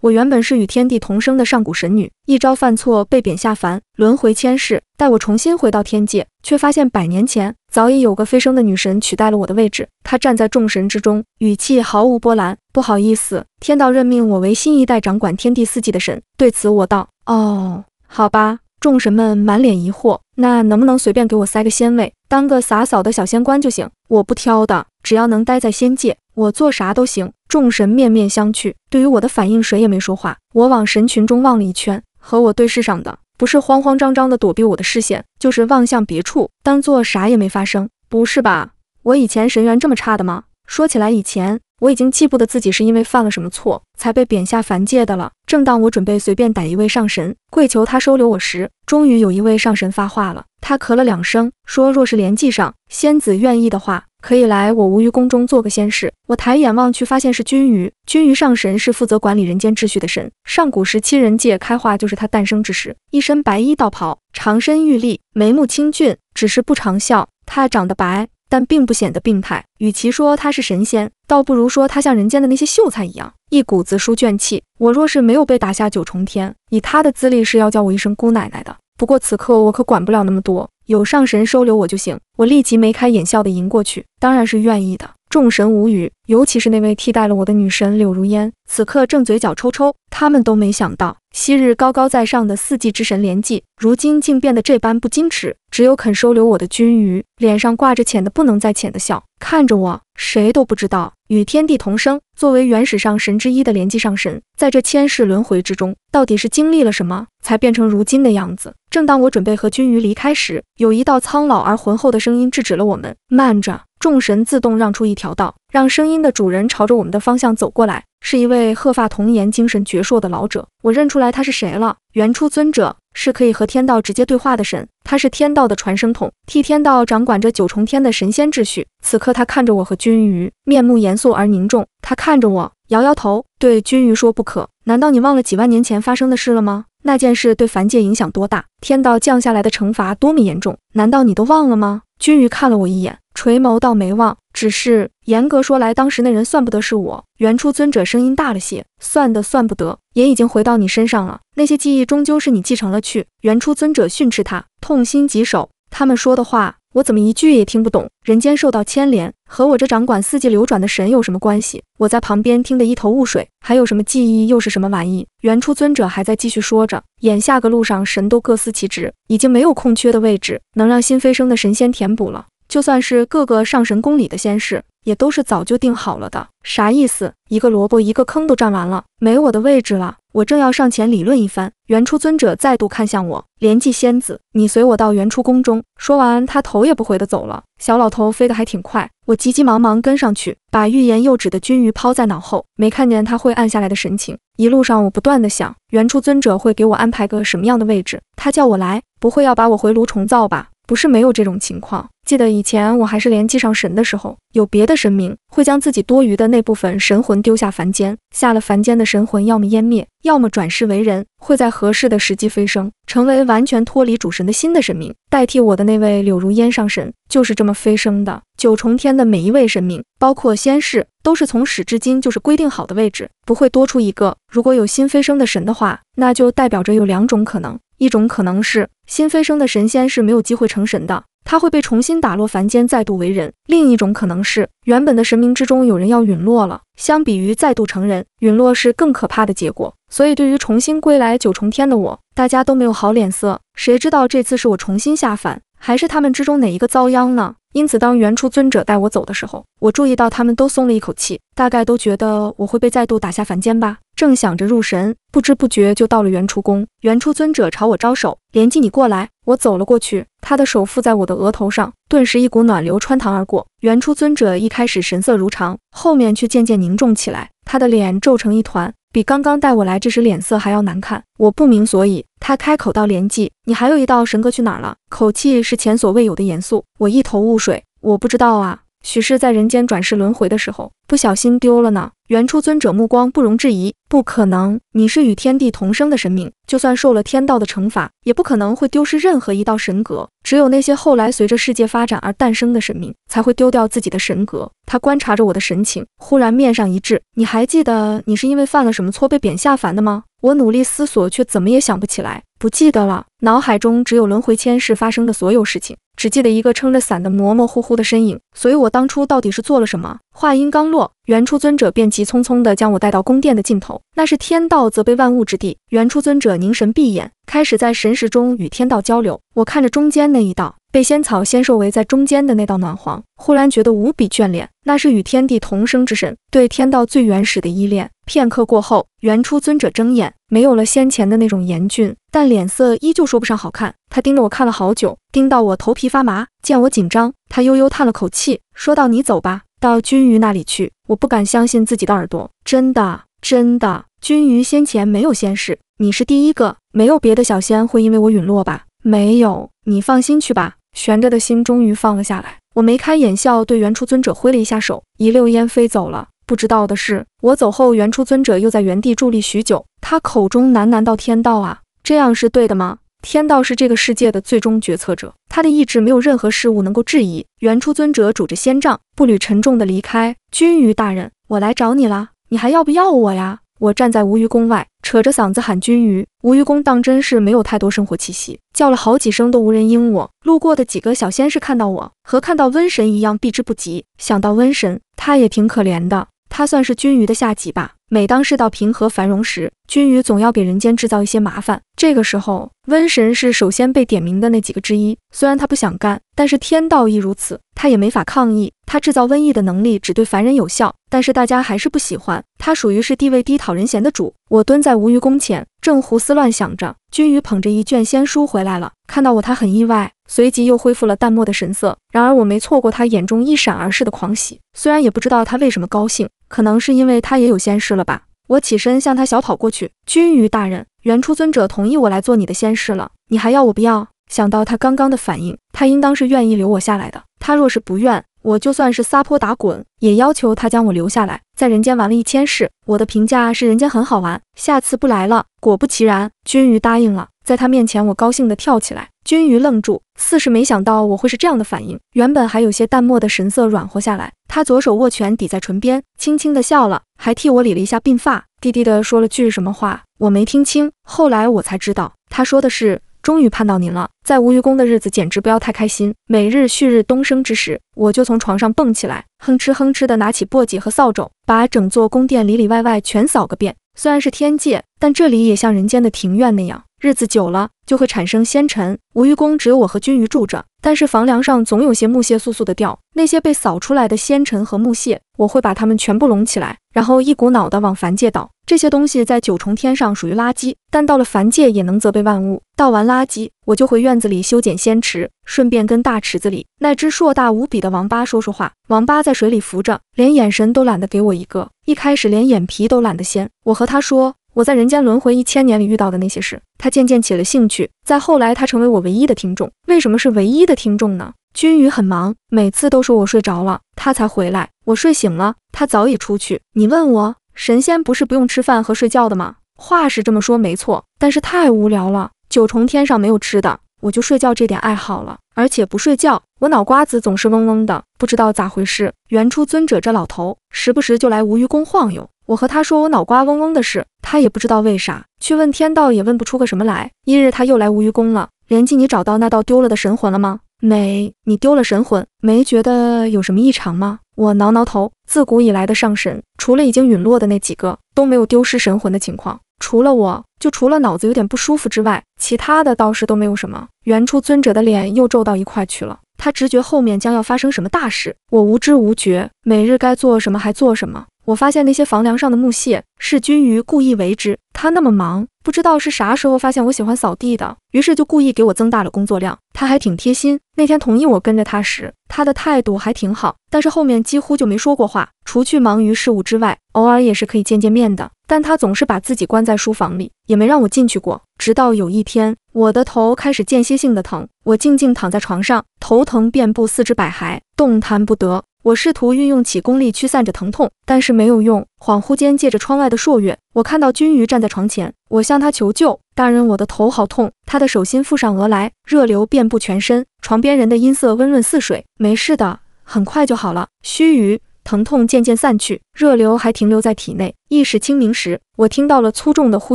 我原本是与天地同生的上古神女，一朝犯错被贬下凡，轮回千世。待我重新回到天界，却发现百年前早已有个飞升的女神取代了我的位置。她站在众神之中，语气毫无波澜。不好意思，天道任命我为新一代掌管天地四季的神。对此，我道：“哦，好吧。”众神们满脸疑惑。那能不能随便给我塞个仙位，当个洒扫的小仙官就行？我不挑的，只要能待在仙界，我做啥都行。众神面面相觑，对于我的反应，谁也没说话。我往神群中望了一圈，和我对视上的，不是慌慌张张的躲避我的视线，就是望向别处，当做啥也没发生。不是吧？我以前神缘这么差的吗？说起来，以前我已经记不得自己是因为犯了什么错才被贬下凡界的了。正当我准备随便逮一位上神跪求他收留我时，终于有一位上神发话了。他咳了两声，说：“若是连记上仙子愿意的话。”可以来我无虞宫中做个仙事。我抬眼望去，发现是君鱼。君鱼上神是负责管理人间秩序的神。上古时期人界开化就是他诞生之时。一身白衣道袍，长身玉立，眉目清俊，只是不常笑。他长得白，但并不显得病态。与其说他是神仙，倒不如说他像人间的那些秀才一样，一股子书卷气。我若是没有被打下九重天，以他的资历是要叫我一声姑奶奶的。不过此刻我可管不了那么多，有上神收留我就行。我立即眉开眼笑地迎过去，当然是愿意的。众神无语，尤其是那位替代了我的女神柳如烟，此刻正嘴角抽抽。他们都没想到，昔日高高在上的四季之神连纪，如今竟变得这般不矜持。只有肯收留我的君瑜，脸上挂着浅的不能再浅的笑，看着我，谁都不知道。与天地同生，作为原始上神之一的连击上神，在这千世轮回之中，到底是经历了什么，才变成如今的样子？正当我准备和君瑜离开时，有一道苍老而浑厚的声音制止了我们：“慢着！”众神自动让出一条道，让声音的主人朝着我们的方向走过来。是一位鹤发童颜、精神矍铄的老者，我认出来他是谁了。原初尊者是可以和天道直接对话的神，他是天道的传声筒，替天道掌管着九重天的神仙秩序。此刻他看着我和君瑜，面目严肃而凝重。他看着我，摇摇头，对君瑜说：“不可，难道你忘了几万年前发生的事了吗？那件事对凡界影响多大，天道降下来的惩罚多么严重，难道你都忘了吗？”君瑜看了我一眼，垂眸倒没忘，只是严格说来，当时那人算不得是我。原初尊者声音大了些，算的算不得，也已经回到你身上了。那些记忆终究是你继承了去。原初尊者训斥他，痛心疾首。他们说的话。我怎么一句也听不懂？人间受到牵连和我这掌管四季流转的神有什么关系？我在旁边听得一头雾水。还有什么记忆又是什么玩意？原初尊者还在继续说着，眼下个路上神都各司其职，已经没有空缺的位置能让心飞升的神仙填补了。就算是各个上神宫里的仙士，也都是早就定好了的。啥意思？一个萝卜一个坑都占完了，没我的位置了。我正要上前理论一番，原初尊者再度看向我，莲季仙子，你随我到原初宫中。说完，他头也不回的走了。小老头飞得还挺快，我急急忙忙跟上去，把欲言又止的君瑜抛在脑后。没看见他会暗下来的神情。一路上，我不断的想，原初尊者会给我安排个什么样的位置？他叫我来，不会要把我回炉重造吧？不是没有这种情况。记得以前我还是联系上神的时候，有别的神明会将自己多余的那部分神魂丢下凡间。下了凡间的神魂，要么湮灭，要么转世为人，会在合适的时机飞升，成为完全脱离主神的新的神明。代替我的那位柳如烟上神就是这么飞升的。九重天的每一位神明，包括仙士，都是从始至今就是规定好的位置，不会多出一个。如果有新飞升的神的话，那就代表着有两种可能，一种可能是。新飞升的神仙是没有机会成神的，他会被重新打落凡间，再度为人。另一种可能是，原本的神明之中有人要陨落了。相比于再度成人，陨落是更可怕的结果。所以，对于重新归来九重天的我，大家都没有好脸色。谁知道这次是我重新下凡，还是他们之中哪一个遭殃呢？因此，当原初尊者带我走的时候，我注意到他们都松了一口气，大概都觉得我会被再度打下凡间吧。正想着入神，不知不觉就到了原初宫。原初尊者朝我招手：“莲姬，你过来。”我走了过去，他的手覆在我的额头上，顿时一股暖流穿堂而过。原初尊者一开始神色如常，后面却渐渐凝重起来，他的脸皱成一团。比刚刚带我来这时脸色还要难看，我不明所以。他开口道：“连记，你还有一道神格去哪了？”口气是前所未有的严肃。我一头雾水，我不知道啊。许是在人间转世轮回的时候不小心丢了呢。原初尊者目光不容置疑，不可能，你是与天地同生的神明，就算受了天道的惩罚，也不可能会丢失任何一道神格。只有那些后来随着世界发展而诞生的神明，才会丢掉自己的神格。他观察着我的神情，忽然面上一滞。你还记得你是因为犯了什么错被贬下凡的吗？我努力思索，却怎么也想不起来，不记得了。脑海中只有轮回千世发生的所有事情。只记得一个撑着伞的模模糊糊的身影，所以我当初到底是做了什么？话音刚落，原初尊者便急匆匆地将我带到宫殿的尽头，那是天道责备万物之地。原初尊者凝神闭眼，开始在神识中与天道交流。我看着中间那一道被仙草仙兽围在中间的那道暖黄，忽然觉得无比眷恋，那是与天地同生之神对天道最原始的依恋。片刻过后，原初尊者睁眼，没有了先前的那种严峻，但脸色依旧说不上好看。他盯着我看了好久，盯到我头皮发麻。见我紧张，他悠悠叹了口气，说道：“你走吧，到君鱼那里去。”我不敢相信自己的耳朵，真的，真的。君鱼先前没有仙世，你是第一个，没有别的小仙会因为我陨落吧？没有，你放心去吧。悬着的心终于放了下来，我眉开眼笑，对原初尊者挥了一下手，一溜烟飞走了。不知道的是，我走后，原初尊者又在原地伫立许久。他口中喃喃道：“天道啊，这样是对的吗？天道是这个世界的最终决策者，他的意志没有任何事物能够质疑。”原初尊者拄着仙杖，步履沉重地离开。君鱼大人，我来找你啦，你还要不要我呀？我站在无鱼宫外，扯着嗓子喊君鱼。无鱼宫当真是没有太多生活气息，叫了好几声都无人应我。路过的几个小仙士看到我和看到瘟神一样避之不及。想到瘟神，他也挺可怜的。他算是君鱼的下级吧。每当世道平和繁荣时，君鱼总要给人间制造一些麻烦。这个时候，瘟神是首先被点名的那几个之一。虽然他不想干，但是天道亦如此，他也没法抗议。他制造瘟疫的能力只对凡人有效，但是大家还是不喜欢他，属于是地位低、讨人嫌的主。我蹲在无鱼宫前，正胡思乱想着，君鱼捧着一卷仙书回来了。看到我，他很意外。随即又恢复了淡漠的神色。然而我没错过他眼中一闪而逝的狂喜，虽然也不知道他为什么高兴，可能是因为他也有仙师了吧。我起身向他小跑过去。君鱼大人，原初尊者同意我来做你的仙师了，你还要我不要？想到他刚刚的反应，他应当是愿意留我下来的。他若是不愿，我就算是撒泼打滚，也要求他将我留下来。在人间玩了一千世，我的评价是人间很好玩，下次不来了。果不其然，君鱼答应了。在他面前，我高兴地跳起来。君鱼愣住。似是没想到我会是这样的反应，原本还有些淡漠的神色软和下来。他左手握拳抵在唇边，轻轻的笑了，还替我理了一下鬓发，低低的说了句什么话，我没听清。后来我才知道，他说的是，终于盼到您了。在无鱼宫的日子简直不要太开心，每日旭日东升之时，我就从床上蹦起来，哼哧哼哧的拿起簸箕和扫帚，把整座宫殿里里外外全扫个遍。虽然是天界，但这里也像人间的庭院那样，日子久了就会产生仙尘。无鱼宫只有我和君瑜住着，但是房梁上总有些木屑簌簌地掉。那些被扫出来的仙尘和木屑，我会把它们全部拢起来，然后一股脑地往凡界倒。这些东西在九重天上属于垃圾，但到了凡界也能责备万物。倒完垃圾，我就回院子里修剪仙池，顺便跟大池子里那只硕大无比的王八说说话。王八在水里浮着，连眼神都懒得给我一个，一开始连眼皮都懒得掀。我和他说我在人间轮回一千年里遇到的那些事，他渐渐起了兴趣。再后来，他成为我唯一的听众。为什么是唯一的听众呢？君宇很忙，每次都说我睡着了，他才回来；我睡醒了，他早已出去。你问我？神仙不是不用吃饭和睡觉的吗？话是这么说，没错，但是太无聊了。九重天上没有吃的，我就睡觉这点爱好了。而且不睡觉，我脑瓜子总是嗡嗡的，不知道咋回事。原初尊者这老头，时不时就来无鱼宫晃悠。我和他说我脑瓜嗡嗡的事，他也不知道为啥。去问天道也问不出个什么来。一日他又来无鱼宫了，连记你找到那道丢了的神魂了吗？没，你丢了神魂，没觉得有什么异常吗？我挠挠头，自古以来的上神，除了已经陨落的那几个，都没有丢失神魂的情况。除了我，就除了脑子有点不舒服之外，其他的倒是都没有什么。原初尊者的脸又皱到一块去了，他直觉后面将要发生什么大事。我无知无觉，每日该做什么还做什么。我发现那些房梁上的木屑是君鱼故意为之。他那么忙，不知道是啥时候发现我喜欢扫地的，于是就故意给我增大了工作量。他还挺贴心，那天同意我跟着他时，他的态度还挺好，但是后面几乎就没说过话。除去忙于事务之外，偶尔也是可以见见面的，但他总是把自己关在书房里，也没让我进去过。直到有一天，我的头开始间歇性的疼，我静静躺在床上，头疼遍布四肢百骸，动弹不得。我试图运用起功力驱散着疼痛，但是没有用。恍惚间，借着窗外的朔月，我看到君瑜站在床前。我向他求救：“大人，我的头好痛。”他的手心覆上额来，热流遍布全身。床边人的音色温润似水：“没事的，很快就好了。”须臾。疼痛渐渐散去，热流还停留在体内。意识清明时，我听到了粗重的呼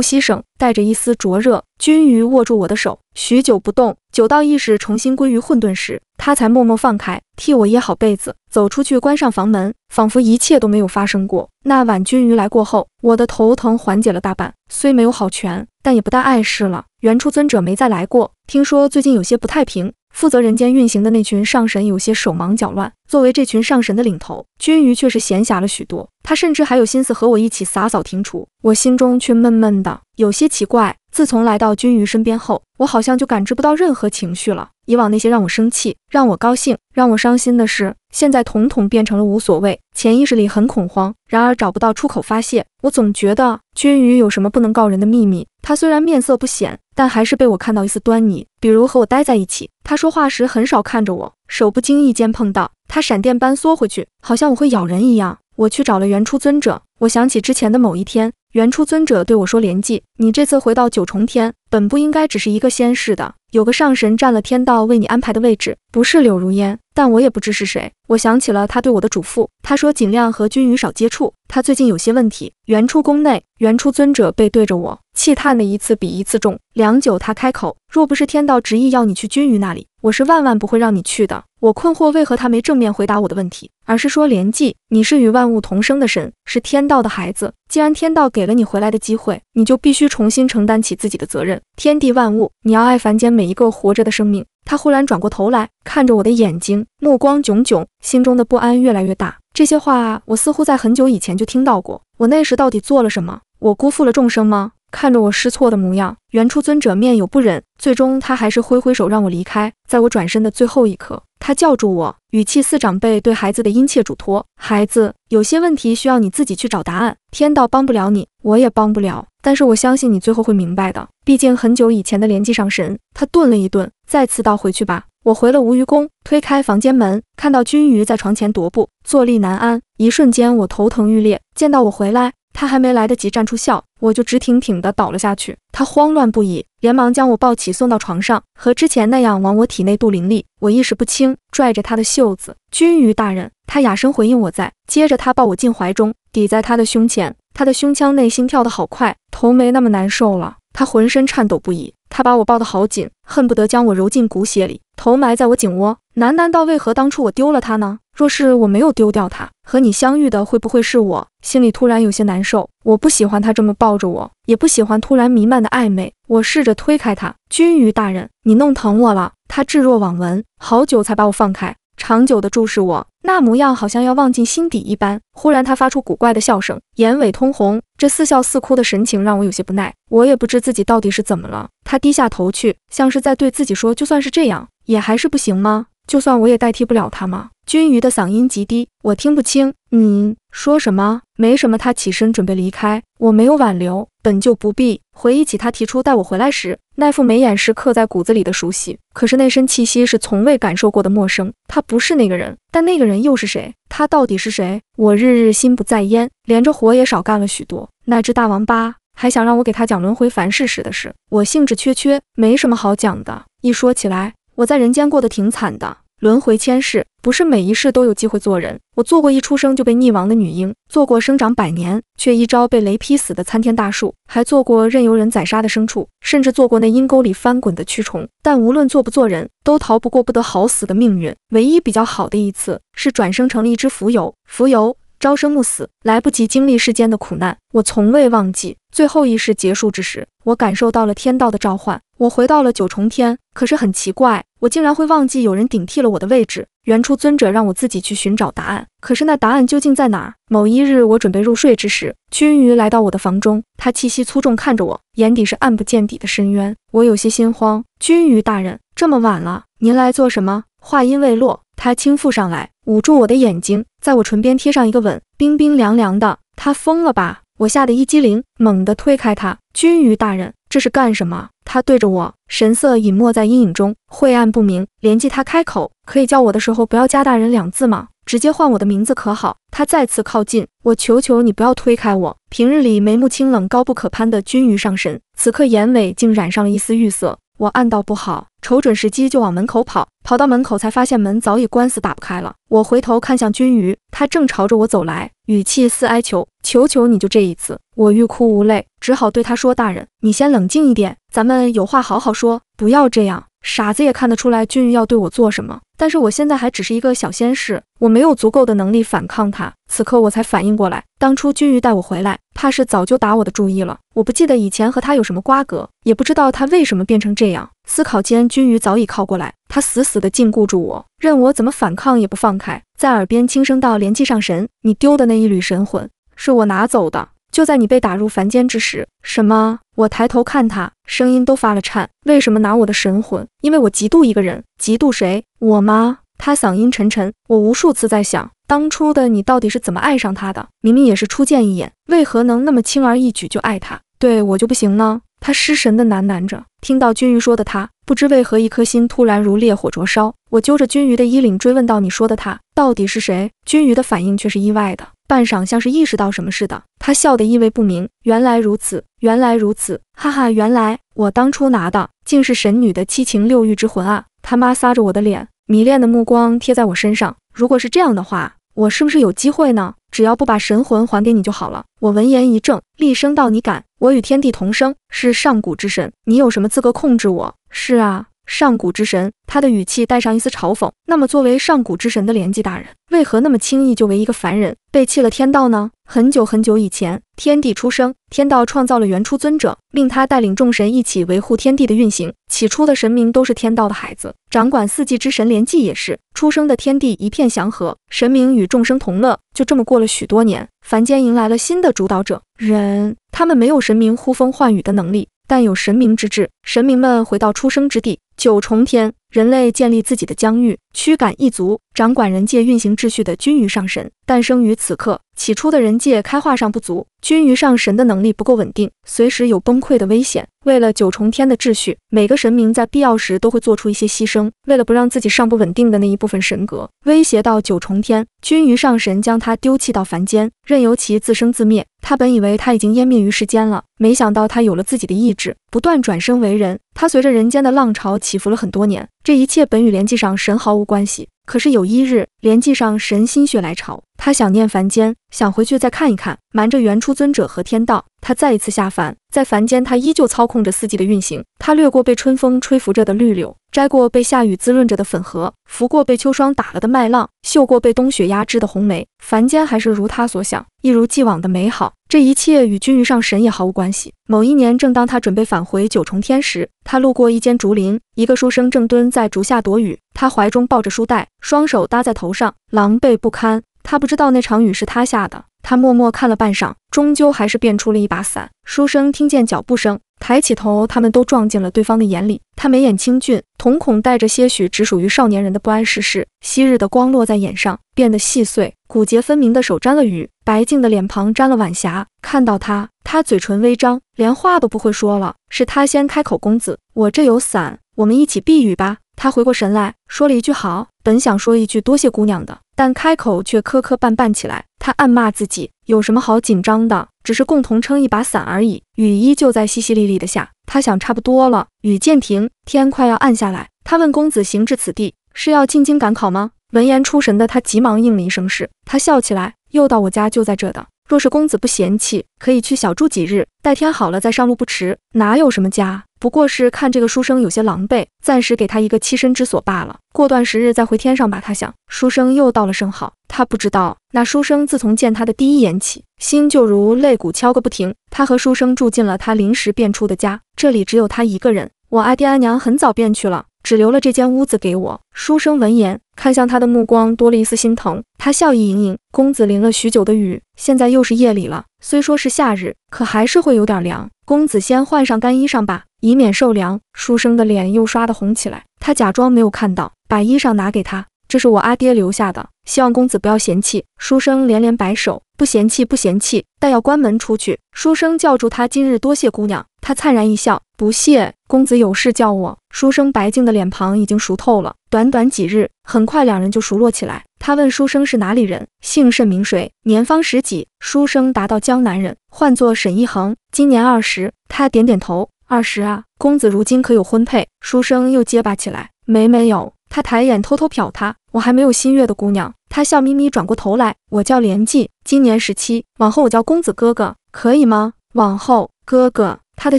吸声，带着一丝灼热。君鱼握住我的手，许久不动。久到意识重新归于混沌时，他才默默放开，替我掖好被子，走出去关上房门，仿佛一切都没有发生过。那晚君鱼来过后，我的头疼缓解了大半，虽没有好全，但也不大碍事了。原初尊者没再来过，听说最近有些不太平。负责人间运行的那群上神有些手忙脚乱，作为这群上神的领头，君鱼却是闲暇了许多。他甚至还有心思和我一起洒扫庭除，我心中却闷闷的，有些奇怪。自从来到君鱼身边后，我好像就感知不到任何情绪了。以往那些让我生气、让我高兴、让我伤心的事，现在统统变成了无所谓。潜意识里很恐慌，然而找不到出口发泄，我总觉得君鱼有什么不能告人的秘密。他虽然面色不显，但还是被我看到一丝端倪。比如和我待在一起，他说话时很少看着我，手不经意间碰到他，闪电般缩回去，好像我会咬人一样。我去找了原初尊者，我想起之前的某一天，原初尊者对我说：“莲季，你这次回到九重天，本不应该只是一个仙士的，有个上神占了天道为你安排的位置，不是柳如烟，但我也不知是谁。”我想起了他对我的嘱咐，他说尽量和君瑜少接触，他最近有些问题。原初宫内，原初尊者背对着我，气叹的一次比一次重。良久，他开口：“若不是天道执意要你去君瑜那里，我是万万不会让你去的。”我困惑，为何他没正面回答我的问题，而是说：“莲记，你是与万物同生的神，是天道的孩子。既然天道给了你回来的机会，你就必须重新承担起自己的责任。天地万物，你要爱凡间每一个活着的生命。”他忽然转过头来，看着我的眼睛，目光炯炯，心中的不安越来越大。这些话我似乎在很久以前就听到过。我那时到底做了什么？我辜负了众生吗？看着我失措的模样，原初尊者面有不忍，最终他还是挥挥手让我离开。在我转身的最后一刻。他叫住我，语气似长辈对孩子的殷切嘱托：“孩子，有些问题需要你自己去找答案，天道帮不了你，我也帮不了。但是我相信你最后会明白的，毕竟很久以前的连系上神。”他顿了一顿，再次道：“回去吧。”我回了无鱼宫，推开房间门，看到君鱼在床前踱步，坐立难安。一瞬间，我头疼欲裂。见到我回来。他还没来得及站出笑，我就直挺挺的倒了下去。他慌乱不已，连忙将我抱起送到床上，和之前那样往我体内渡灵力。我意识不清，拽着他的袖子：“君瑜大人。”他哑声回应：“我在。”接着他抱我进怀中，抵在他的胸前。他的胸腔内心跳得好快，头没那么难受了。他浑身颤抖不已。他把我抱得好紧，恨不得将我揉进骨血里，头埋在我颈窝，喃喃道：“为何当初我丢了他呢？若是我没有丢掉他，和你相遇的会不会是我？”心里突然有些难受。我不喜欢他这么抱着我，也不喜欢突然弥漫的暧昧。我试着推开他：“君于大人，你弄疼我了。”他置若罔闻，好久才把我放开，长久地注视我，那模样好像要望进心底一般。忽然，他发出古怪的笑声，眼尾通红。这似笑似哭的神情让我有些不耐，我也不知自己到底是怎么了。他低下头去，像是在对自己说：“就算是这样，也还是不行吗？就算我也代替不了他吗？”君瑜的嗓音极低，我听不清。嗯。说什么？没什么。他起身准备离开，我没有挽留，本就不必回忆起他提出带我回来时那副眉眼是刻在骨子里的熟悉，可是那身气息是从未感受过的陌生。他不是那个人，但那个人又是谁？他到底是谁？我日日心不在焉，连着活也少干了许多。那只大王八还想让我给他讲轮回凡世时的事，我兴致缺缺，没什么好讲的。一说起来，我在人间过得挺惨的。轮回千世，不是每一世都有机会做人。我做过一出生就被溺亡的女婴，做过生长百年却一朝被雷劈死的参天大树，还做过任由人宰杀的牲畜，甚至做过那阴沟里翻滚的蛆虫。但无论做不做人，都逃不过不得好死的命运。唯一比较好的一次，是转生成了一只蜉蝣。蜉蝣。朝生暮死，来不及经历世间的苦难。我从未忘记，最后一世结束之时，我感受到了天道的召唤，我回到了九重天。可是很奇怪，我竟然会忘记有人顶替了我的位置。原初尊者让我自己去寻找答案，可是那答案究竟在哪？某一日，我准备入睡之时，君瑜来到我的房中，他气息粗重，看着我，眼底是暗不见底的深渊。我有些心慌。君瑜大人，这么晚了，您来做什么？话音未落，他轻附上来。捂住我的眼睛，在我唇边贴上一个吻，冰冰凉凉的。他疯了吧？我吓得一激灵，猛地推开他。君鱼大人，这是干什么？他对着我，神色隐没在阴影中，晦暗不明。连系他开口，可以叫我的时候不要加“大人”两字吗？直接换我的名字可好？他再次靠近，我求求你不要推开我。平日里眉目清冷、高不可攀的君鱼上神，此刻眼尾竟染上了一丝玉色。我暗道不好，瞅准时机就往门口跑。跑到门口才发现门早已关死，打不开了。我回头看向君瑜，他正朝着我走来，语气似哀求：“求求你，就这一次。”我欲哭无泪，只好对他说：“大人，你先冷静一点，咱们有话好好说，不要这样。”傻子也看得出来，君瑜要对我做什么。但是我现在还只是一个小仙士，我没有足够的能力反抗他。此刻我才反应过来，当初君瑜带我回来，怕是早就打我的注意了。我不记得以前和他有什么瓜葛，也不知道他为什么变成这样。思考间，君瑜早已靠过来，他死死地禁锢住我，任我怎么反抗也不放开，在耳边轻声道：“连祭上神，你丢的那一缕神魂是我拿走的。”就在你被打入凡间之时，什么？我抬头看他，声音都发了颤。为什么拿我的神魂？因为我嫉妒一个人，嫉妒谁？我吗？他嗓音沉沉。我无数次在想，当初的你到底是怎么爱上他的？明明也是初见一眼，为何能那么轻而易举就爱他？对我就不行呢？他失神的喃喃着。听到君瑜说的他，不知为何一颗心突然如烈火灼烧。我揪着君瑜的衣领追问到：“你说的他到底是谁？”君瑜的反应却是意外的。半晌，像是意识到什么似的，他笑得意味不明。原来如此，原来如此，哈哈，原来我当初拿的竟是神女的七情六欲之魂啊！他妈撒着我的脸，迷恋的目光贴在我身上。如果是这样的话，我是不是有机会呢？只要不把神魂还给你就好了。我闻言一怔，厉声道：“你敢！我与天地同生，是上古之神，你有什么资格控制我？”是啊。上古之神，他的语气带上一丝嘲讽。那么，作为上古之神的连纪大人，为何那么轻易就为一个凡人背弃了天道呢？很久很久以前，天地初生，天道创造了原初尊者，命他带领众神一起维护天地的运行。起初的神明都是天道的孩子，掌管四季之神连纪也是。出生的天地一片祥和，神明与众生同乐。就这么过了许多年，凡间迎来了新的主导者——人。他们没有神明呼风唤雨的能力。但有神明之志，神明们回到出生之地九重天，人类建立自己的疆域，驱赶异族。掌管人界运行秩序的君鱼上神诞生于此刻。起初的人界开化上不足，君鱼上神的能力不够稳定，随时有崩溃的危险。为了九重天的秩序，每个神明在必要时都会做出一些牺牲。为了不让自己尚不稳定的那一部分神格威胁到九重天，君鱼上神将他丢弃到凡间，任由其自生自灭。他本以为他已经湮灭于世间了，没想到他有了自己的意志，不断转生为人。他随着人间的浪潮起伏了很多年，这一切本与连记上神毫无关系。可是有一日，连记上神心血来潮，他想念凡间，想回去再看一看，瞒着原初尊者和天道。他再一次下凡，在凡间，他依旧操控着四季的运行。他掠过被春风吹拂着的绿柳，摘过被夏雨滋润着的粉荷，拂过被秋霜打了的麦浪，嗅过被冬雪压制的红梅。凡间还是如他所想，一如既往的美好。这一切与君于上神也毫无关系。某一年，正当他准备返回九重天时，他路过一间竹林，一个书生正蹲在竹下躲雨，他怀中抱着书袋，双手搭在头上，狼狈不堪。他不知道那场雨是他下的。他默默看了半晌。终究还是变出了一把伞。书生听见脚步声，抬起头，他们都撞进了对方的眼里。他眉眼清俊，瞳孔带着些许只属于少年人的不谙世事。昔日的光落在眼上，变得细碎。骨节分明的手沾了雨，白净的脸庞沾了晚霞。看到他，他嘴唇微张，连话都不会说了。是他先开口：“公子，我这有伞，我们一起避雨吧。”他回过神来，说了一句“好”，本想说一句“多谢姑娘”的，但开口却磕磕绊绊起来。他暗骂自己有什么好紧张的，只是共同撑一把伞而已。雨依旧在淅淅沥沥的下。他想差不多了，雨渐停，天快要暗下来。他问公子：“行至此地是要进京赶考吗？”闻言出神的他急忙应了一声“是”。他笑起来，又到我家就在这的。若是公子不嫌弃，可以去小住几日，待天好了再上路不迟。哪有什么家，不过是看这个书生有些狼狈，暂时给他一个栖身之所罢了。过段时日再回天上吧。他想，书生又到了圣号，他不知道那书生自从见他的第一眼起，心就如肋骨敲个不停。他和书生住进了他临时变出的家，这里只有他一个人。我阿爹阿娘很早便去了。只留了这间屋子给我。书生闻言，看向他的目光多了一丝心疼。他笑意盈盈：“公子淋了许久的雨，现在又是夜里了。虽说是夏日，可还是会有点凉。公子先换上干衣裳吧，以免受凉。”书生的脸又刷的红起来，他假装没有看到，把衣裳拿给他：“这是我阿爹留下的，希望公子不要嫌弃。”书生连连摆手：“不嫌弃，不嫌弃。但要关门出去。”书生叫住他：“今日多谢姑娘。”他灿然一笑，不屑。公子有事叫我。书生白净的脸庞已经熟透了。短短几日，很快两人就熟络起来。他问书生是哪里人，姓甚名谁，年方十几。书生答道：江南人，唤作沈一恒，今年二十。他点点头。二十啊，公子如今可有婚配？书生又结巴起来，没，没有。他抬眼偷偷瞟他，我还没有新月的姑娘。他笑眯眯转过头来，我叫连季，今年十七。往后我叫公子哥哥，可以吗？往后哥哥。他的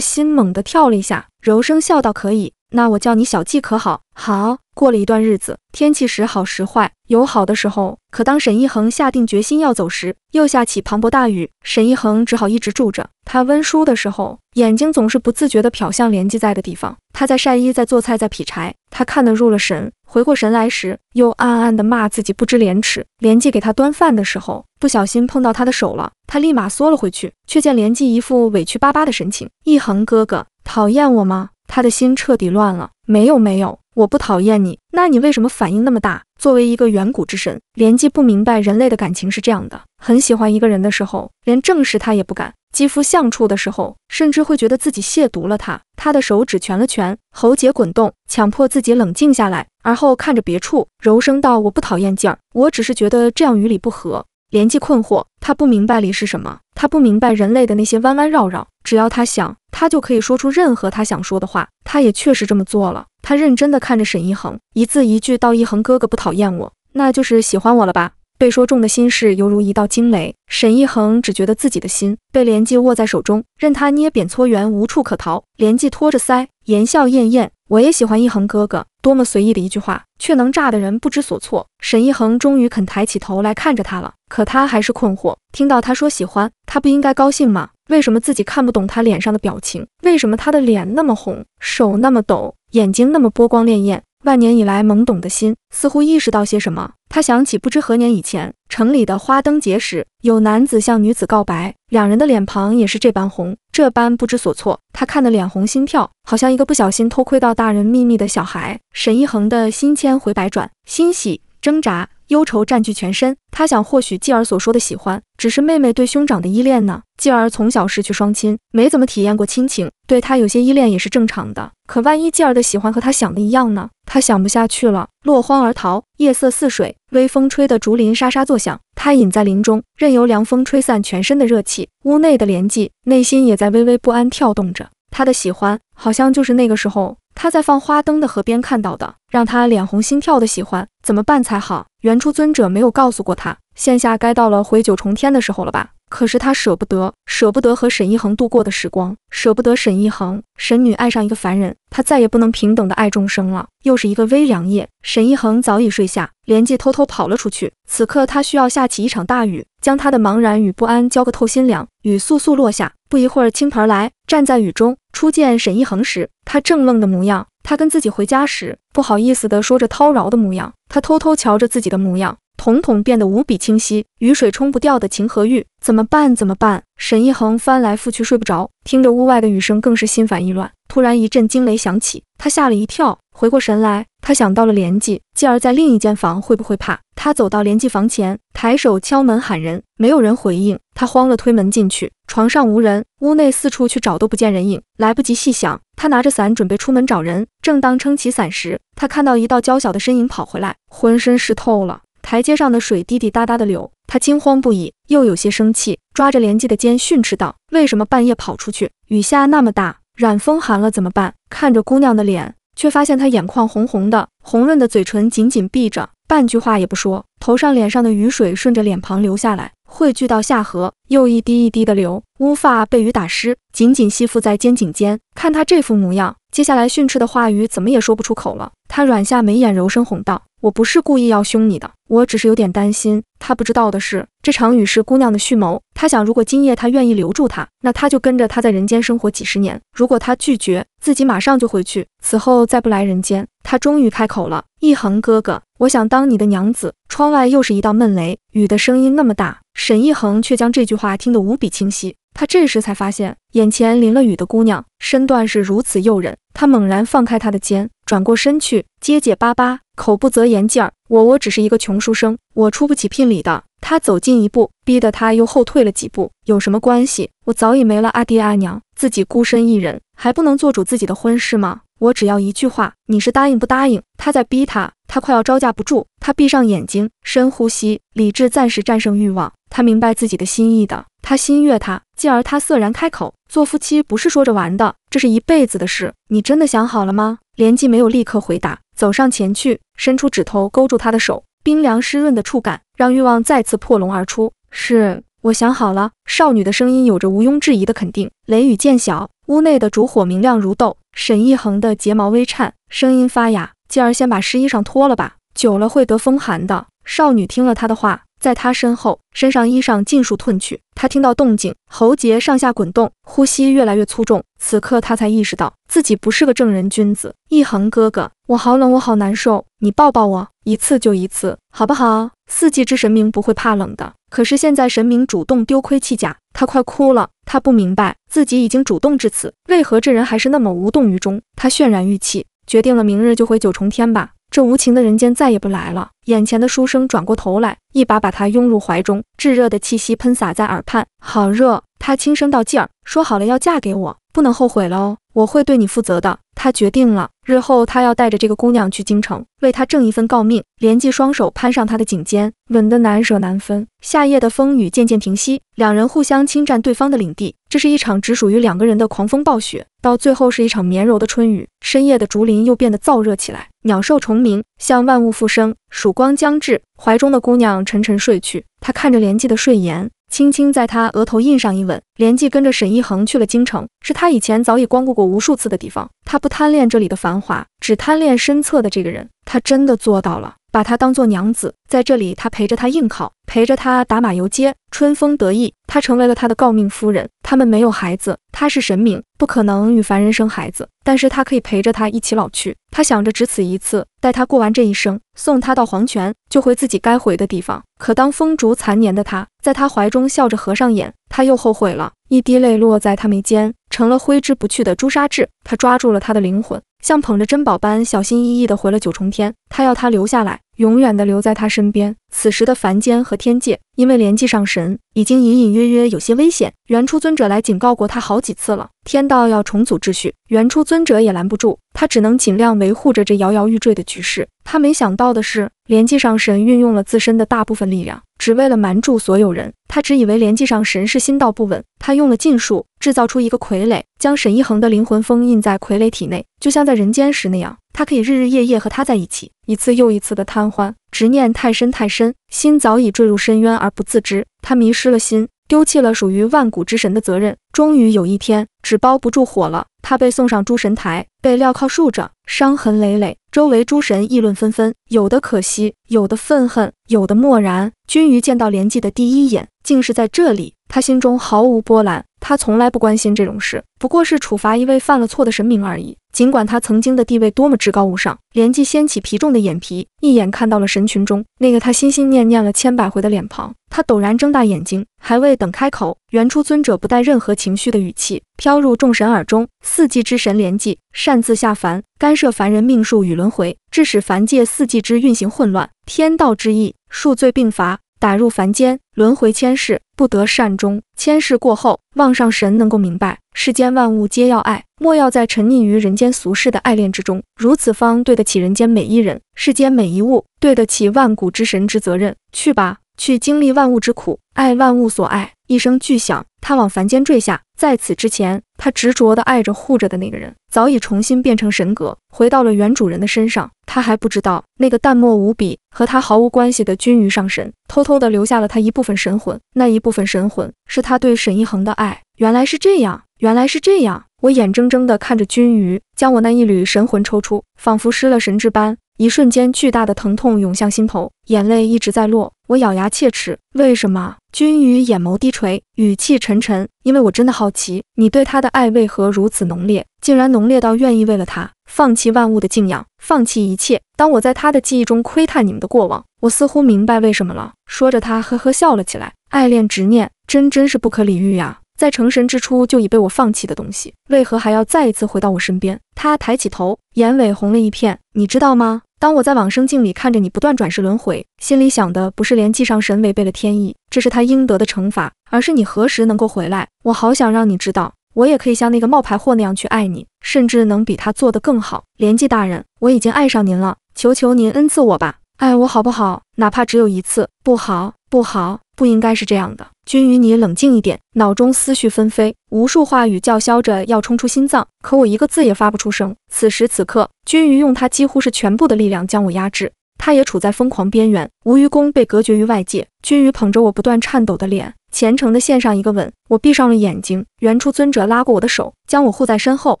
心猛地跳了一下，柔声笑道：“可以。”那我叫你小纪可好？好。过了一段日子，天气时好时坏，有好的时候。可当沈一恒下定决心要走时，又下起磅礴大雨，沈一恒只好一直住着。他温书的时候，眼睛总是不自觉的瞟向连记在的地方。他在晒衣，在做菜，在劈柴。他看得入了神，回过神来时，又暗暗的骂自己不知廉耻。连记给他端饭的时候，不小心碰到他的手了，他立马缩了回去，却见连记一副委屈巴巴的神情。一恒哥哥，讨厌我吗？他的心彻底乱了。没有，没有，我不讨厌你。那你为什么反应那么大？作为一个远古之神，莲姬不明白人类的感情是这样的。很喜欢一个人的时候，连正视他也不敢；肌肤相触的时候，甚至会觉得自己亵渎了他。他的手指蜷了蜷，喉结滚动，强迫自己冷静下来，而后看着别处，柔声道：“我不讨厌劲儿，我只是觉得这样与理不合。”莲姬困惑，他不明白理是什么，他不明白人类的那些弯弯绕绕。只要他想，他就可以说出任何他想说的话。他也确实这么做了。他认真地看着沈一恒，一字一句道：“一恒哥哥不讨厌我，那就是喜欢我了吧？”被说中的心事犹如一道惊雷。沈一恒只觉得自己的心被连季握在手中，任他捏扁搓圆，无处可逃。连季托着腮，言笑晏晏：“我也喜欢一恒哥哥。”多么随意的一句话，却能炸得人不知所措。沈一恒终于肯抬起头来看着他了，可他还是困惑。听到他说喜欢，他不应该高兴吗？为什么自己看不懂他脸上的表情？为什么他的脸那么红，手那么抖，眼睛那么波光潋滟？万年以来懵懂的心似乎意识到些什么。他想起不知何年以前，城里的花灯节时，有男子向女子告白，两人的脸庞也是这般红，这般不知所措。他看得脸红心跳，好像一个不小心偷窥到大人秘密的小孩。沈一恒的心千回百转，欣喜挣扎。忧愁占据全身，他想，或许继儿所说的喜欢，只是妹妹对兄长的依恋呢。继儿从小失去双亲，没怎么体验过亲情，对他有些依恋也是正常的。可万一继儿的喜欢和他想的一样呢？他想不下去了，落荒而逃。夜色似水，微风吹得竹林沙沙作响。他隐在林中，任由凉风吹散全身的热气。屋内的莲季内心也在微微不安跳动着。他的喜欢，好像就是那个时候他在放花灯的河边看到的，让他脸红心跳的喜欢。怎么办才好？原初尊者没有告诉过他，现下该到了回九重天的时候了吧？可是他舍不得，舍不得和沈一恒度过的时光，舍不得沈一恒。神女爱上一个凡人，她再也不能平等的爱众生了。又是一个微凉夜，沈一恒早已睡下，连季偷偷跑了出去。此刻他需要下起一场大雨，将他的茫然与不安浇个透心凉。雨簌簌落下，不一会儿倾盆来。站在雨中，初见沈一恒时，他正愣的模样。他跟自己回家时，不好意思地说着叨扰的模样。他偷偷瞧着自己的模样，统统变得无比清晰。雨水冲不掉的情和欲，怎么办？怎么办？沈一恒翻来覆去睡不着，听着屋外的雨声，更是心烦意乱。突然一阵惊雷响起，他吓了一跳，回过神来，他想到了连季，继而在另一间房会不会怕？他走到连记房前，抬手敲门喊人，没有人回应。他慌了，推门进去，床上无人，屋内四处去找都不见人影。来不及细想，他拿着伞准备出门找人。正当撑起伞时，他看到一道娇小的身影跑回来，浑身湿透了。台阶上的水滴滴答答的流，他惊慌不已，又有些生气，抓着连记的肩训斥道：“为什么半夜跑出去？雨下那么大，染风寒了怎么办？”看着姑娘的脸，却发现她眼眶红红的，红润的嘴唇紧紧闭着。半句话也不说，头上脸上的雨水顺着脸庞流下来，汇聚到下颌，又一滴一滴的流。乌发被雨打湿，紧紧吸附在肩颈间。看他这副模样，接下来训斥的话语怎么也说不出口了。他软下眉眼，柔声哄道：“我不是故意要凶你的，我只是有点担心。”他不知道的是，这场雨是姑娘的蓄谋。他想，如果今夜他愿意留住她，那他就跟着她在人间生活几十年；如果他拒绝，自己马上就回去，此后再不来人间。他终于开口了：“一恒哥哥，我想当你的娘子。”窗外又是一道闷雷，雨的声音那么大，沈一恒却将这句话听得无比清晰。他这时才发现，眼前淋了雨的姑娘身段是如此诱人。他猛然放开她的肩，转过身去，结结巴巴，口不择言，劲儿。我我只是一个穷书生，我出不起聘礼的。他走近一步，逼得他又后退了几步。有什么关系？我早已没了阿爹阿娘，自己孤身一人，还不能做主自己的婚事吗？我只要一句话，你是答应不答应？他在逼他，他快要招架不住。他闭上眼睛，深呼吸，理智暂时战胜欲望。他明白自己的心意的，他心悦他，继而他色然开口：做夫妻不是说着玩的，这是一辈子的事。你真的想好了吗？连季没有立刻回答。走上前去，伸出指头勾住她的手，冰凉湿润的触感让欲望再次破笼而出。是，我想好了。少女的声音有着毋庸置疑的肯定。雷雨渐小，屋内的烛火明亮如豆。沈一恒的睫毛微颤，声音发哑，继而先把湿衣裳脱了吧，久了会得风寒的。少女听了他的话。在他身后，身上衣裳尽数褪去。他听到动静，喉结上下滚动，呼吸越来越粗重。此刻他才意识到自己不是个正人君子。一恒哥哥，我好冷，我好难受，你抱抱我，一次就一次，好不好？四季之神明不会怕冷的，可是现在神明主动丢盔弃甲，他快哭了。他不明白自己已经主动至此，为何这人还是那么无动于衷？他泫然欲泣，决定了，明日就回九重天吧。这无情的人间再也不来了。眼前的书生转过头来，一把把他拥入怀中，炙热的气息喷洒在耳畔，好热。他轻声道：“静儿，说好了要嫁给我，不能后悔了哦。”我会对你负责的。他决定了，日后他要带着这个姑娘去京城，为她挣一份诰命。连季双手攀上他的颈肩，吻得难舍难分。夏夜的风雨渐渐平息，两人互相侵占对方的领地，这是一场只属于两个人的狂风暴雪，到最后是一场绵柔的春雨。深夜的竹林又变得燥热起来，鸟兽虫鸣，像万物复生。曙光将至，怀中的姑娘沉沉睡去，他看着连季的睡颜。轻轻在他额头印上一吻，连季跟着沈一恒去了京城，是他以前早已光顾过无数次的地方。他不贪恋这里的繁华，只贪恋身侧的这个人。他真的做到了。把她当做娘子，在这里，他陪着他应考，陪着他打马游街，春风得意。他成为了他的诰命夫人。他们没有孩子，他是神明，不可能与凡人生孩子，但是他可以陪着他一起老去。他想着，只此一次，带他过完这一生，送他到黄泉，就回自己该回的地方。可当风烛残年的他，在他怀中笑着合上眼，他又后悔了。一滴泪落在他眉间，成了挥之不去的朱砂痣。他抓住了他的灵魂，像捧着珍宝般小心翼翼地回了九重天。他要他留下来，永远的留在他身边。此时的凡间和天界，因为连系上神已经隐隐约约有些危险，原初尊者来警告过他好几次了。天道要重组秩序，原初尊者也拦不住他，只能尽量维护着这摇摇欲坠的局势。他没想到的是，连系上神运用了自身的大部分力量，只为了瞒住所有人。他只以为连系上神是心道不稳，他用了禁术制造出一个傀儡，将沈一恒的灵魂封印在傀儡体内，就像在人间时那样。他可以日日夜夜和他在一起，一次又一次的贪欢，执念太深太深，心早已坠入深渊而不自知。他迷失了心，丢弃了属于万古之神的责任。终于有一天，纸包不住火了，他被送上诸神台，被镣铐束着，伤痕累累。周围诸神议论纷纷，有的可惜，有的愤恨，有的漠然。君瑜见到连寂的第一眼，竟是在这里。他心中毫无波澜，他从来不关心这种事，不过是处罚一位犯了错的神明而已。尽管他曾经的地位多么至高无上，连纪掀起皮重的眼皮，一眼看到了神群中那个他心心念念了千百回的脸庞，他陡然睁大眼睛，还未等开口，原初尊者不带任何情绪的语气飘入众神耳中。四季之神连纪擅自下凡，干涉凡人命数与轮回，致使凡界四季之运行混乱，天道之意，数罪并罚。打入凡间，轮回千世，不得善终。千世过后，望上神能够明白，世间万物皆要爱，莫要再沉溺于人间俗世的爱恋之中，如此方对得起人间每一人，世间每一物，对得起万古之神之责任。去吧，去经历万物之苦，爱万物所爱。一声巨响。他往凡间坠下，在此之前，他执着的爱着、护着的那个人，早已重新变成神格，回到了原主人的身上。他还不知道，那个淡漠无比、和他毫无关系的君瑜上神，偷偷的留下了他一部分神魂。那一部分神魂，是他对沈一恒的爱。原来是这样，原来是这样！我眼睁睁地看着君瑜将我那一缕神魂抽出，仿佛失了神智般，一瞬间巨大的疼痛涌向心头，眼泪一直在落。我咬牙切齿，为什么？君羽眼眸低垂，语气沉沉，因为我真的好奇，你对他的爱为何如此浓烈，竟然浓烈到愿意为了他放弃万物的敬仰，放弃一切。当我在他的记忆中窥探你们的过往，我似乎明白为什么了。说着，他呵呵笑了起来，爱恋执念，真真是不可理喻呀！在成神之初就已被我放弃的东西，为何还要再一次回到我身边？他抬起头，眼尾红了一片。你知道吗？当我在往生镜里看着你不断转世轮回，心里想的不是连纪上神违背了天意，这是他应得的惩罚，而是你何时能够回来？我好想让你知道，我也可以像那个冒牌货那样去爱你，甚至能比他做得更好。连纪大人，我已经爱上您了，求求您恩赐我吧，爱我好不好？哪怕只有一次，不好，不好。不应该是这样的，君瑜，你冷静一点。脑中思绪纷飞，无数话语叫嚣着要冲出心脏，可我一个字也发不出声。此时此刻，君瑜用他几乎是全部的力量将我压制，他也处在疯狂边缘。无鱼宫被隔绝于外界，君瑜捧着我不断颤抖的脸，虔诚地献上一个吻。我闭上了眼睛。原初尊者拉过我的手，将我护在身后。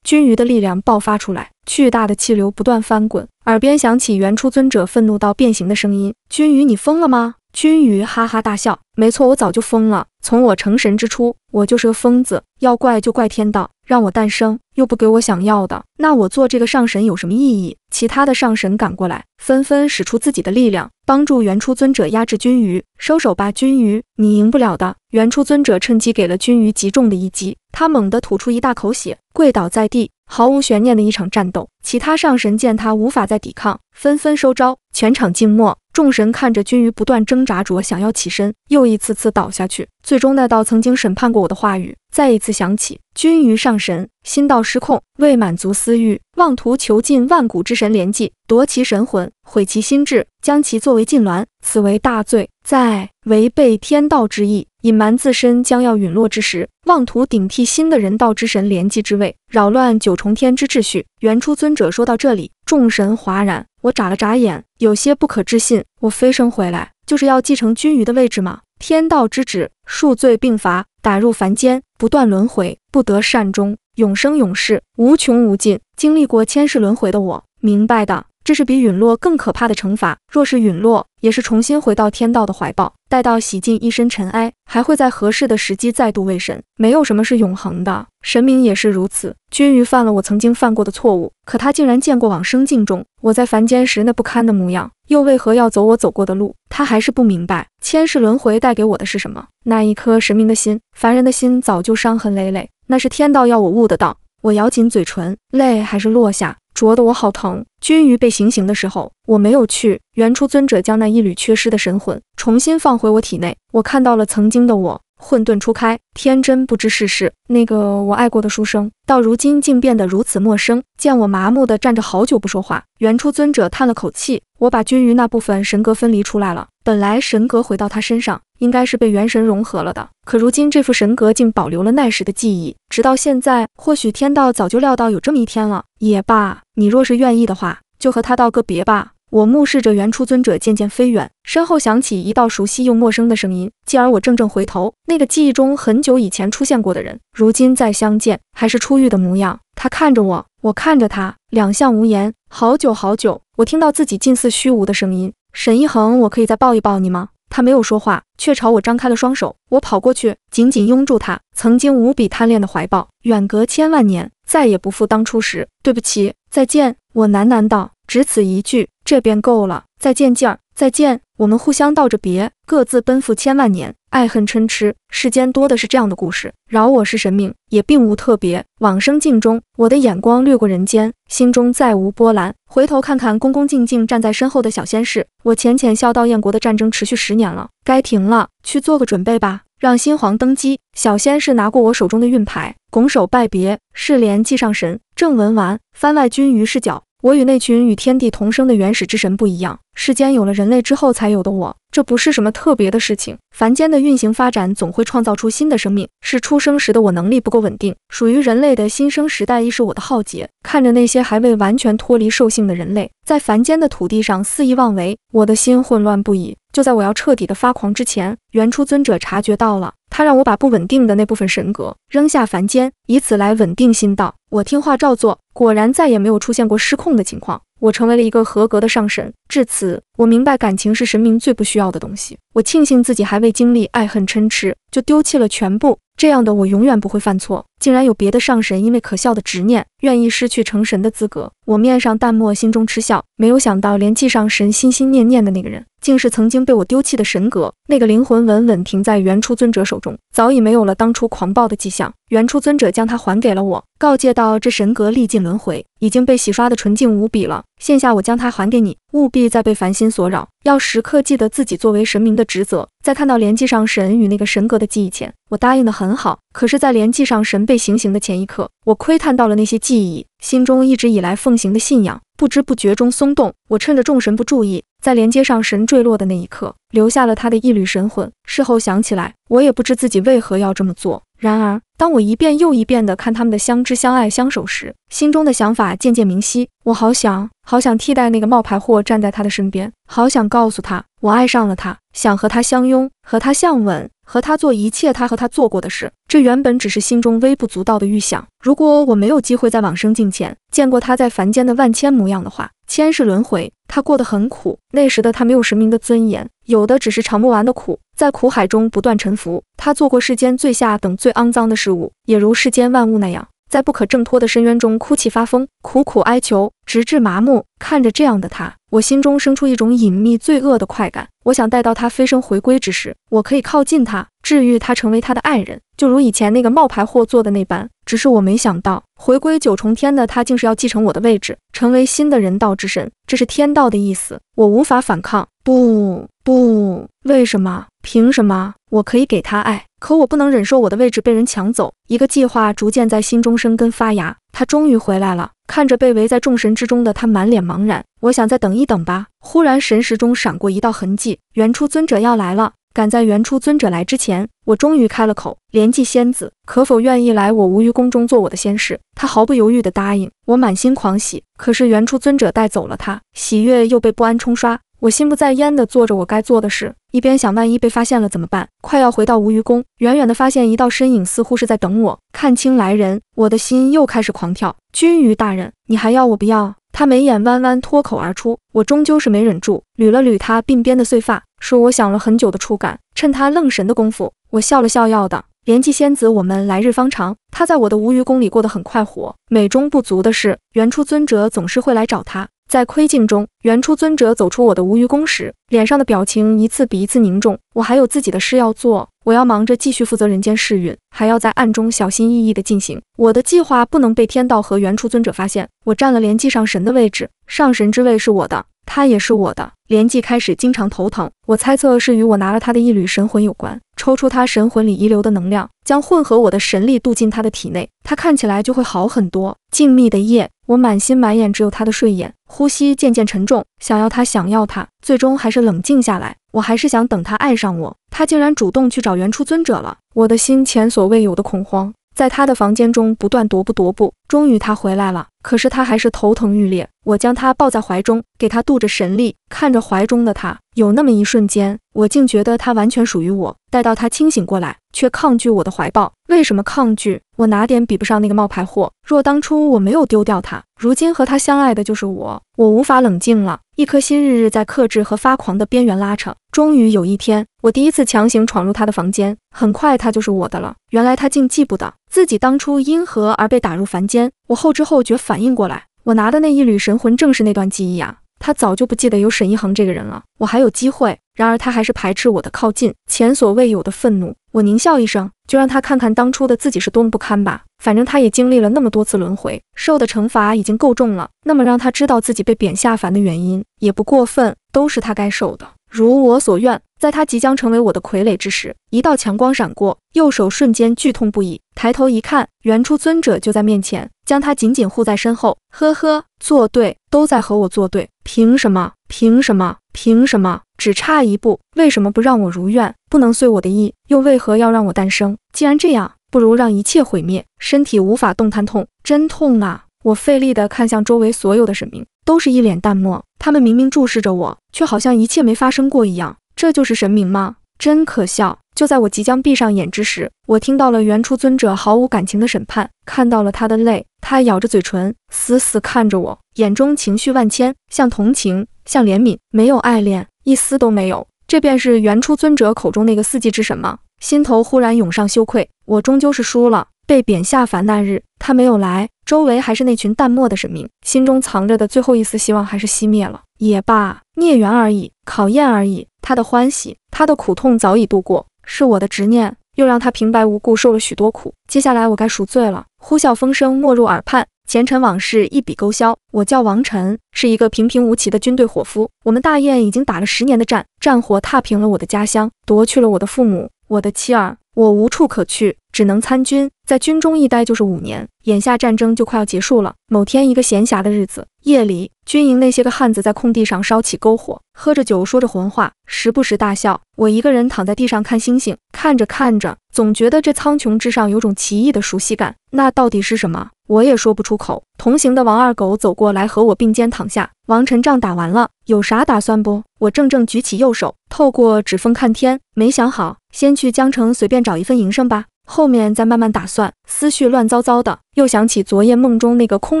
君瑜的力量爆发出来，巨大的气流不断翻滚，耳边响起原初尊者愤怒到变形的声音：“君瑜，你疯了吗？”君鱼哈哈大笑，没错，我早就疯了。从我成神之初，我就是个疯子，要怪就怪天道让我诞生，又不给我想要的。那我做这个上神有什么意义？其他的上神赶过来，纷纷使出自己的力量，帮助原初尊者压制君鱼。收手吧，君鱼，你赢不了的。原初尊者趁机给了君鱼极重的一击，他猛地吐出一大口血，跪倒在地。毫无悬念的一场战斗，其他上神见他无法再抵抗，纷纷收招，全场静默。众神看着君鱼不断挣扎着，想要起身，又一次次倒下去。最终，那道曾经审判过我的话语再一次响起：“君鱼上神，心道失控，为满足私欲，妄图囚禁万古之神连姬，夺其神魂，毁其心智，将其作为禁脔。此为大罪，在违背天道之意，隐瞒自身将要陨落之时，妄图顶替新的人道之神连姬之位，扰乱九重天之秩序。”原初尊者说到这里，众神哗然。我眨了眨眼。有些不可置信，我飞升回来就是要继承君瑜的位置吗？天道之旨，数罪并罚，打入凡间，不断轮回，不得善终，永生永世，无穷无尽。经历过千世轮回的我，明白的，这是比陨落更可怕的惩罚。若是陨落，也是重新回到天道的怀抱。待到洗尽一身尘埃，还会在合适的时机再度为神。没有什么是永恒的，神明也是如此。君瑜犯了我曾经犯过的错误，可他竟然见过往生镜中我在凡间时那不堪的模样，又为何要走我走过的路？他还是不明白，千世轮回带给我的是什么？那一颗神明的心，凡人的心早就伤痕累累。那是天道要我悟的道。我咬紧嘴唇，泪还是落下。啄得我好疼。君瑜被行刑的时候，我没有去。原初尊者将那一缕缺失的神魂重新放回我体内，我看到了曾经的我，混沌初开，天真不知世事。那个我爱过的书生，到如今竟变得如此陌生。见我麻木的站着，好久不说话。原初尊者叹了口气，我把君瑜那部分神格分离出来了。本来神格回到他身上，应该是被元神融合了的。可如今这副神格竟保留了奈时的记忆，直到现在，或许天道早就料到有这么一天了。也罢，你若是愿意的话，就和他道个别吧。我目视着原初尊者渐渐飞远，身后响起一道熟悉又陌生的声音。继而我怔怔回头，那个记忆中很久以前出现过的人，如今再相见，还是初遇的模样。他看着我，我看着他，两相无言，好久好久。我听到自己近似虚无的声音。沈一恒，我可以再抱一抱你吗？他没有说话，却朝我张开了双手。我跑过去，紧紧拥住他曾经无比贪恋的怀抱。远隔千万年，再也不复当初时。对不起，再见。我喃喃道，只此一句，这便够了。再见，劲儿，再见。我们互相道着别，各自奔赴千万年。爱恨嗔痴，世间多的是这样的故事。饶我是神明，也并无特别。往生境中，我的眼光掠过人间，心中再无波澜。回头看看，恭恭敬敬站在身后的小仙士，我浅浅笑道：“燕国的战争持续十年了，该停了，去做个准备吧，让新皇登基。”小仙士拿过我手中的运牌，拱手拜别，世莲祭上神。正文完。番外君于视角。我与那群与天地同生的原始之神不一样。世间有了人类之后才有的我，这不是什么特别的事情。凡间的运行发展总会创造出新的生命。是出生时的我能力不够稳定，属于人类的新生时代亦是我的浩劫。看着那些还未完全脱离兽性的人类在凡间的土地上肆意妄为，我的心混乱不已。就在我要彻底的发狂之前，原初尊者察觉到了。他让我把不稳定的那部分神格扔下凡间，以此来稳定心道。我听话照做，果然再也没有出现过失控的情况。我成为了一个合格的上神。至此，我明白感情是神明最不需要的东西。我庆幸自己还未经历爱恨嗔痴就丢弃了全部，这样的我永远不会犯错。竟然有别的上神因为可笑的执念，愿意失去成神的资格。我面上淡漠，心中嗤笑。没有想到，连祭上神心心念念的那个人，竟是曾经被我丢弃的神格。那个灵魂稳稳停在原初尊者手中。早已没有了当初狂暴的迹象。原初尊者将它还给了我，告诫道：“这神格历尽轮回，已经被洗刷的纯净无比了。现下我将它还给你，务必再被烦心所扰，要时刻记得自己作为神明的职责。”在看到连记上神与那个神格的记忆前，我答应的很好。可是，在连记上神被行刑的前一刻，我窥探到了那些记忆，心中一直以来奉行的信仰。不知不觉中松动，我趁着众神不注意，在连接上神坠落的那一刻，留下了他的一缕神魂。事后想起来，我也不知自己为何要这么做。然而，当我一遍又一遍的看他们的相知相爱相守时，心中的想法渐渐明晰。我好想，好想替代那个冒牌货站在他的身边，好想告诉他我爱上了他，想和他相拥，和他相吻。和他做一切他和他做过的事，这原本只是心中微不足道的预想。如果我没有机会在往生镜前见过他在凡间的万千模样的话，千世轮回，他过得很苦。那时的他没有神明的尊严，有的只是尝不完的苦，在苦海中不断沉浮。他做过世间最下等、最肮脏的事物，也如世间万物那样，在不可挣脱的深渊中哭泣、发疯，苦苦哀求，直至麻木。看着这样的他。我心中生出一种隐秘罪恶的快感，我想待到他飞升回归之时，我可以靠近他，治愈他，成为他的爱人，就如以前那个冒牌货做的那般。只是我没想到，回归九重天的他竟是要继承我的位置，成为新的人道之神，这是天道的意思，我无法反抗。不不，为什么？凭什么？我可以给他爱，可我不能忍受我的位置被人抢走。一个计划逐渐在心中生根发芽。他终于回来了，看着被围在众神之中的他，满脸茫然。我想再等一等吧。忽然，神识中闪过一道痕迹，原初尊者要来了。赶在原初尊者来之前，我终于开了口：“连季仙子，可否愿意来我无鱼宫中做我的仙侍？”他毫不犹豫的答应。我满心狂喜，可是原初尊者带走了他，喜悦又被不安冲刷。我心不在焉地做着我该做的事，一边想万一被发现了怎么办。快要回到无鱼宫，远远地发现一道身影，似乎是在等我。看清来人，我的心又开始狂跳。君鱼大人，你还要我不要？他眉眼弯弯，脱口而出。我终究是没忍住，捋了捋他鬓边的碎发，说：“我想了很久的触感。”趁他愣神的功夫，我笑了笑，要的。莲姬仙子，我们来日方长。他在我的无鱼宫里过得很快活。美中不足的是，原初尊者总是会来找他。在窥镜中，原初尊者走出我的无鱼宫时，脸上的表情一次比一次凝重。我还有自己的事要做，我要忙着继续负责人间世运，还要在暗中小心翼翼的进行我的计划，不能被天道和原初尊者发现。我占了连纪上神的位置，上神之位是我的，他也是我的。连纪开始经常头疼，我猜测是与我拿了他的一缕神魂有关，抽出他神魂里遗留的能量，将混合我的神力渡进他的体内，他看起来就会好很多。静谧的夜，我满心满眼只有他的睡眼。呼吸渐渐沉重，想要他，想要他，最终还是冷静下来。我还是想等他爱上我。他竟然主动去找原初尊者了，我的心前所未有的恐慌。在他的房间中不断踱步踱步，终于他回来了。可是他还是头疼欲裂。我将他抱在怀中，给他渡着神力，看着怀中的他，有那么一瞬间，我竟觉得他完全属于我。待到他清醒过来，却抗拒我的怀抱。为什么抗拒？我哪点比不上那个冒牌货？若当初我没有丢掉他，如今和他相爱的就是我。我无法冷静了，一颗心日日在克制和发狂的边缘拉扯。终于有一天，我第一次强行闯入他的房间，很快他就是我的了。原来他竟记不得自己当初因何而被打入凡间。我后知后觉反应过来，我拿的那一缕神魂正是那段记忆啊！他早就不记得有沈一恒这个人了。我还有机会，然而他还是排斥我的靠近，前所未有的愤怒。我狞笑一声，就让他看看当初的自己是多么不堪吧。反正他也经历了那么多次轮回，受的惩罚已经够重了。那么让他知道自己被贬下凡的原因也不过分，都是他该受的。如我所愿，在他即将成为我的傀儡之时，一道强光闪过，右手瞬间剧痛不已。抬头一看，原初尊者就在面前，将他紧紧护在身后。呵呵，作对，都在和我作对，凭什么？凭什么？凭什么？只差一步，为什么不让我如愿？不能遂我的意，又为何要让我诞生？既然这样，不如让一切毁灭。身体无法动弹，痛，真痛啊！我费力地看向周围所有的神明，都是一脸淡漠。他们明明注视着我，却好像一切没发生过一样。这就是神明吗？真可笑！就在我即将闭上眼之时，我听到了原初尊者毫无感情的审判，看到了他的泪。他咬着嘴唇，死死看着我，眼中情绪万千，像同情，像怜悯，没有爱恋，一丝都没有。这便是原初尊者口中那个四季之神吗？心头忽然涌上羞愧，我终究是输了。被贬下凡那日，他没有来。周围还是那群淡漠的神明，心中藏着的最后一丝希望还是熄灭了。也罢，孽缘而已，考验而已。他的欢喜，他的苦痛早已度过。是我的执念，又让他平白无故受了许多苦。接下来我该赎罪了。呼啸风声没入耳畔，前尘往事一笔勾销。我叫王晨，是一个平平无奇的军队伙夫。我们大燕已经打了十年的战，战火踏平了我的家乡，夺去了我的父母、我的妻儿，我无处可去，只能参军，在军中一待就是五年。眼下战争就快要结束了。某天一个闲暇的日子，夜里军营那些个汉子在空地上烧起篝火，喝着酒说着浑话，时不时大笑。我一个人躺在地上看星星，看着看着，总觉得这苍穹之上有种奇异的熟悉感，那到底是什么？我也说不出口。同行的王二狗走过来和我并肩躺下。王晨仗打完了，有啥打算不？我正正举起右手，透过指缝看天，没想好，先去江城随便找一份营生吧。后面再慢慢打算，思绪乱糟糟的，又想起昨夜梦中那个空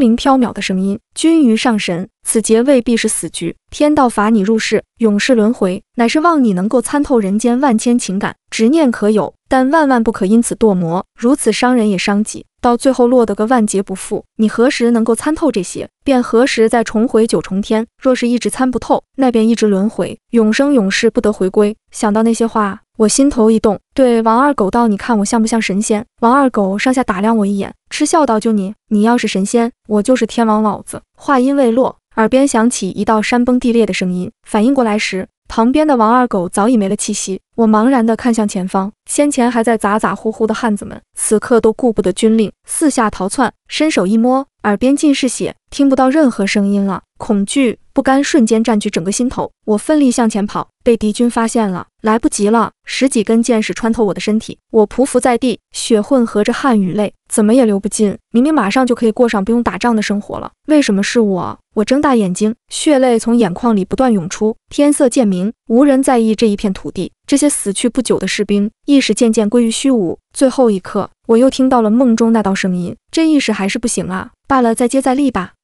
灵飘渺的声音。君于上神，此劫未必是死局，天道罚你入世，永世轮回，乃是望你能够参透人间万千情感，执念可有，但万万不可因此堕魔，如此伤人也伤己。到最后落得个万劫不复，你何时能够参透这些，便何时再重回九重天；若是一直参不透，那便一直轮回，永生永世不得回归。想到那些话，我心头一动，对王二狗道：“你看我像不像神仙？”王二狗上下打量我一眼，嗤笑道：“就你，你要是神仙，我就是天王老子。”话音未落，耳边响起一道山崩地裂的声音。反应过来时，旁边的王二狗早已没了气息，我茫然地看向前方，先前还在咋咋呼呼的汉子们，此刻都顾不得军令，四下逃窜。伸手一摸，耳边尽是血，听不到任何声音了，恐惧。不甘瞬间占据整个心头，我奋力向前跑，被敌军发现了，来不及了，十几根箭矢穿透我的身体，我匍匐在地，血混合着汗与泪，怎么也流不尽。明明马上就可以过上不用打仗的生活了，为什么是我？我睁大眼睛，血泪从眼眶里不断涌出，天色渐明，无人在意这一片土地，这些死去不久的士兵意识渐渐归于虚无。最后一刻，我又听到了梦中那道声音，这意识还是不行啊，罢了，再接再厉吧。